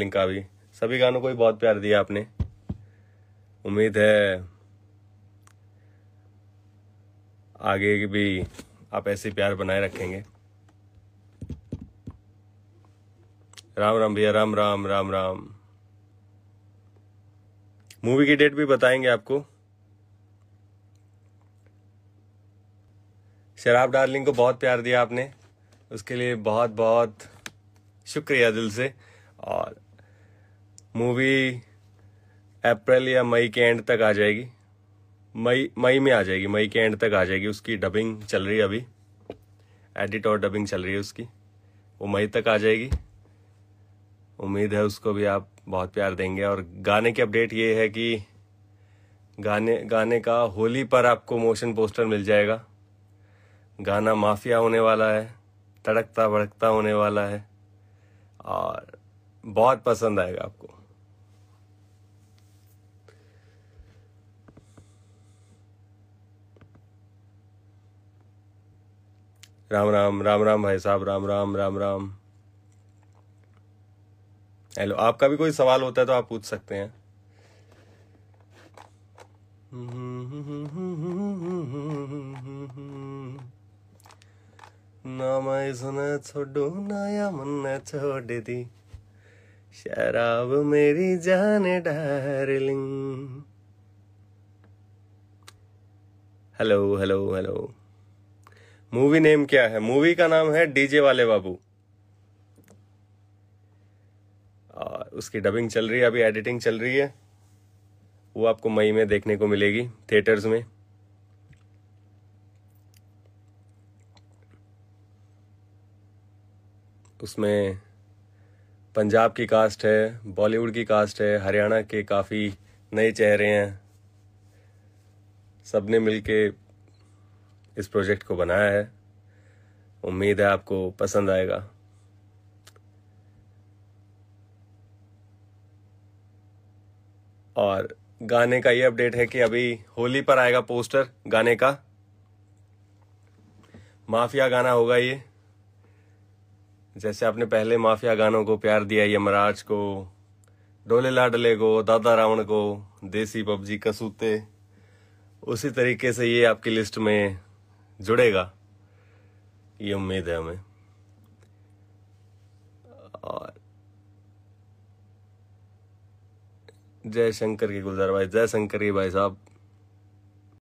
link का भी सभी गानों को ही बहुत प्यार दिया आपने उम्मीद है आगे भी आप ऐसे प्यार बनाए रखेंगे राम राम भैया राम राम राम राम मूवी की डेट भी बताएंगे आपको शराब डार्लिंग को बहुत प्यार दिया आपने उसके लिए बहुत बहुत शुक्रिया दिल से और मूवी अप्रैल या मई के एंड तक आ जाएगी मई मई में आ जाएगी मई के एंड तक आ जाएगी उसकी डबिंग चल रही है अभी एडिट और डबिंग चल रही है उसकी वो मई तक आ जाएगी उम्मीद है उसको भी आप बहुत प्यार देंगे और गाने की अपडेट ये है कि गाने गाने का होली पर आपको मोशन पोस्टर मिल जाएगा गाना माफिया होने वाला है तड़कता भड़कता होने वाला है और बहुत पसंद आएगा आपको राम राम राम राम भाई साहब राम राम राम राम हेलो आपका भी कोई सवाल होता है तो आप पूछ सकते हैं ना मैं सुने छोड़ो ना या मन छोड़ दी शराब मेरी जाने darling hello hello hello movie name क्या है मूवी का नाम है डीजे वाले बाबू और उसकी डबिंग चल रही है अभी एडिटिंग चल रही है वो आपको मई में देखने को मिलेगी थिएटर्स में उसमें पंजाब की कास्ट है बॉलीवुड की कास्ट है हरियाणा के काफ़ी नए चेहरे हैं सबने मिलके इस प्रोजेक्ट को बनाया है उम्मीद है आपको पसंद आएगा और गाने का ये अपडेट है कि अभी होली पर आएगा पोस्टर गाने का माफिया गाना होगा ये जैसे आपने पहले माफिया गानों को प्यार दिया यमराज को डोले लाडले को दादा रावण को देसी पबजी कसूते उसी तरीके से ये आपकी लिस्ट में जुड़ेगा ये उम्मीद है हमें और जय शंकर के गुलजार भाई जय शंकर की भाई साहब